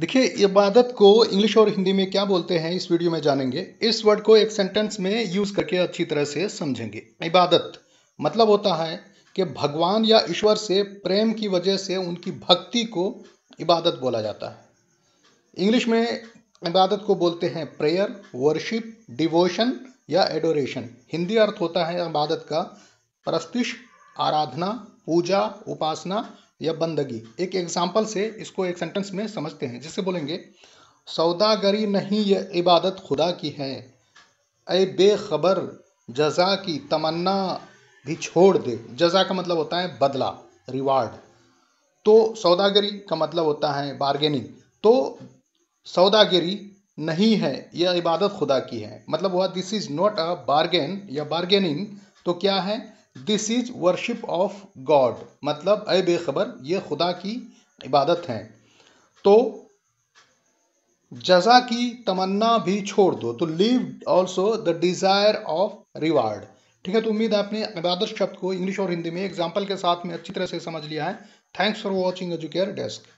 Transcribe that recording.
देखिए इबादत को इंग्लिश और हिंदी में क्या बोलते हैं इस वीडियो में जानेंगे इस वर्ड को एक सेंटेंस में यूज करके अच्छी तरह से समझेंगे इबादत मतलब होता है कि भगवान या ईश्वर से प्रेम की वजह से उनकी भक्ति को इबादत बोला जाता है इंग्लिश में इबादत को बोलते हैं प्रेयर वर्शिप डिवोशन या एडोरेशन हिंदी अर्थ होता है इबादत का परस्तिश आराधना पूजा उपासना या बंदगी एक एग्जाम्पल से इसको एक सेंटेंस में समझते हैं जिससे बोलेंगे सौदागरी नहीं ये इबादत खुदा की है ऐ बेखबर जजा की तमन्ना भी छोड़ दे जजा का मतलब होता है बदला रिवार्ड तो सौदागरी का मतलब होता है बारगेनिंग तो सौदागिरी नहीं है यह इबादत खुदा की है मतलब हुआ this is not a bargain या बारगेनिंग तो क्या है this is worship of God मतलब अय बेखबर ये खुदा की इबादत है तो जजा की तमन्ना भी छोड़ दो तो leave also the desire of reward ठीक है तो उम्मीद है आपने इबादत शब्द को इंग्लिश और हिंदी में एग्जाम्पल के साथ में अच्छी तरह से समझ लिया है thanks for watching Educare desk